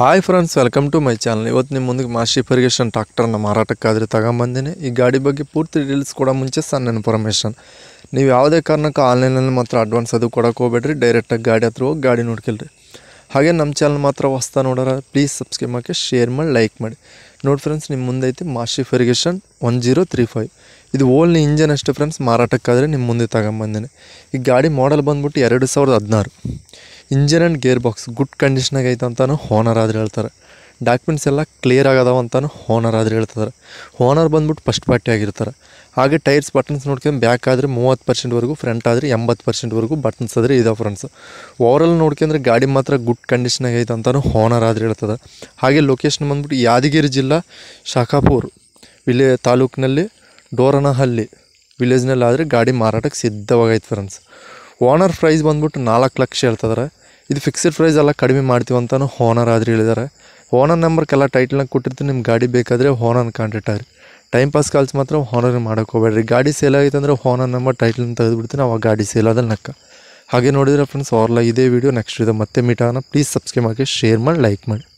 hi friends welcome to my channel ಇವತ್ತು ನಿಮ್ಮ ಮುಂದೆ ಮಾಶಿಫ್ ಇರಿಗೇಷನ್ ಟ್ರಾಕ್ಟರ್ನ ಮಾರಾಟಕ್ಕಾದರೆ ತಗೊಂಬಂದಿನಿ ಈ ಗಾಡಿ ಬಗ್ಗೆ ಪೂರ್ತಿ ಡೀಟೇಲ್ಸ್ ಕೂಡ ಮುಂಚೆ ಸಣ್ಣ ಇನ್ಫಾರ್ಮೇಷನ್ ನೀವು ಯಾವುದೇ ಕಾರಣಕ್ಕೂ ಆನ್ಲೈನಲ್ಲಿ ಮಾತ್ರ ಅಡ್ವಾನ್ಸ್ ಅದು ಕೊಡೋಕೆ ಹೋಗ್ಬೇಡ್ರಿ ಡೈರೆಕ್ಟಾಗಿ ಗಾಡಿ ಹತ್ರ ಹೋಗಿ ಗಾಡಿ ನೋಡ್ಕೊಳ್ರಿ ಹಾಗೆ ನಮ್ಮ ಚಾನಲ್ ಮಾತ್ರ ಹೊಸ್ತಾ ನೋಡೋರ ಪ್ಲೀಸ್ ಸಬ್ಸ್ಕ್ರೈಬ್ ಮಾಡಿ ಶೇರ್ ಮಾಡಿ ಲೈಕ್ ಮಾಡಿ ನೋಡಿ ಫ್ರೆಂಡ್ಸ್ ನಿಮ್ಮ ಮುಂದೆ ಐತಿ ಮಾಶಿಫ್ irrigation one zero three five ಇದು ಓಲ್ನಿ ಇಂಜನ್ ಅಷ್ಟೇ ಫ್ರೆಂಡ್ಸ್ ಮಾರಾಟಕ್ಕಾದರೆ ನಿಮ್ಮ ಮುಂದೆ ತಗೊಂಬಂದಿನಿ ಈ ಗಾಡಿ ಮಾಡಲ್ ಬಂದ್ಬಿಟ್ಟು ಎರಡು ಸಾವಿರದ ಹದಿನಾರು engine and gear box good ಕಂಡೀಷ್ನಾಗ ಐತೆ ಅಂತಾನು ಓನರ್ ಆದ್ರೆ ಹೇಳ್ತಾರೆ ಡಾಕ್ಯುಮೆಂಟ್ಸ್ ಎಲ್ಲ ಕ್ಲಿಯರ್ ಆಗದಾವ ಅಂತಾನು ಓನರ್ ಆದ್ರೆ ಹೇಳ್ತಾರೆ ಓನರ್ ಬಂದ್ಬಿಟ್ಟು ಫಸ್ಟ್ ಪಾರ್ಟಿ ಆಗಿರ್ತಾರೆ ಹಾಗೆ ಟೈರ್ಸ್ ಬಟನ್ಸ್ ನೋಡ್ಕೊಂಡು ಬ್ಯಾಕ್ ಆದರೆ ಮೂವತ್ತು ಪರ್ಸೆಂಟ್ವರೆಗೂ ಫ್ರಂಟ್ ಆದರೆ ಎಂಬತ್ತು ಪರ್ಸೆಂಟ್ವರೆಗೂ ಬಟನ್ಸ್ ಆದರೆ ಇದಾವೆ ಫ್ರೆಂಡ್ಸ್ ಓವರಾಲ್ ನೋಡ್ಕೊಂಡ್ರೆ ಗಾಡಿ ಮಾತ್ರ ಗುಡ್ ಕಂಡೀಷ್ನಾಗ ಐತೆ ಅಂತಾನು ಓನರ್ ಆದ್ರೆ ಹೇಳ್ತದೆ ಹಾಗೆ ಲೊಕೇಶನ್ ಬಂದ್ಬಿಟ್ಟು ಯಾದಗಿರಿ ಜಿಲ್ಲಾ ಶಾಖಾಪುರ್ ವಿಲೇ ತಾಲೂಕಿನಲ್ಲಿ ಡೋರನಹಳ್ಳಿ ವಿಲೇಜ್ನಲ್ಲಿ ಆದರೆ ಗಾಡಿ ಮಾರಾಟಕ್ಕೆ ಸಿದ್ಧವಾಗೈತೆ ಫ್ರೆಂಡ್ಸ್ ಓನರ್ ಪ್ರೈಸ್ ಬಂದ್ಬಿಟ್ಟು ನಾಲ್ಕು ಲಕ್ಷ ಹೇಳ್ತದ್ರೆ ಇದು ಫಿಕ್ಸೆಡ್ ಪ್ರೈಸ್ ಎಲ್ಲ ಕಡಿಮೆ ಮಾಡ್ತೀವಿ ಅಂತಲೂ ಓನರ್ ಆದ್ರೆ ಹೇಳಿದ್ದಾರೆ ಓನರ್ ನಂಬರ್ಗೆಲ್ಲ ಟೈಟ್ಲಾಗಿ ಕೊಟ್ಟಿರ್ತೀವಿ ನಿಮ್ಮ ಗಾಡಿ ಬೇಕಾದರೆ ಓನರ್ ಕಾಂಟ್ಯಾಕ್ಟ್ ಆಗಿರಿ ಟೈಮ್ ಪಾಸ್ ಕಾಲ್ಸ್ ಮಾತ್ರ ಓನರ್ ಮಾಡೋಕೆ ಹೋಗ್ಬೇಡ್ರಿ ಗಾಡಿ ಸೇಲ್ ಆಗಿತ್ತು ಅಂದರೆ ಓನರ್ ನಂಬರ್ ಟೈಟ್ಲನ್ನು ತೆಗೆದುಬಿಡ್ತೀನಿ ಅವಾಗ ಗಾಡಿ ಸೇಲ್ ಆದಲ್ಲಿ ನಕ್ಕ ಹಾಗೆ ನೋಡಿದ್ರೆ ಫ್ರೆಂಡ್ಸ್ ಅವ್ರಲ್ಲ ಇದೇ ವಿಡಿಯೋ ನೆಕ್ಸ್ಟ್ ಇದೆ ಮತ್ತೆ ಮೀಟಾನ ಪ್ಲೀಸ್ ಸಬ್ಸ್ಕ್ರೈಬ್ ಮಾಡಿ ಶೇರ್ ಮಾಡಿ ಲೈಕ್ ಮಾಡಿ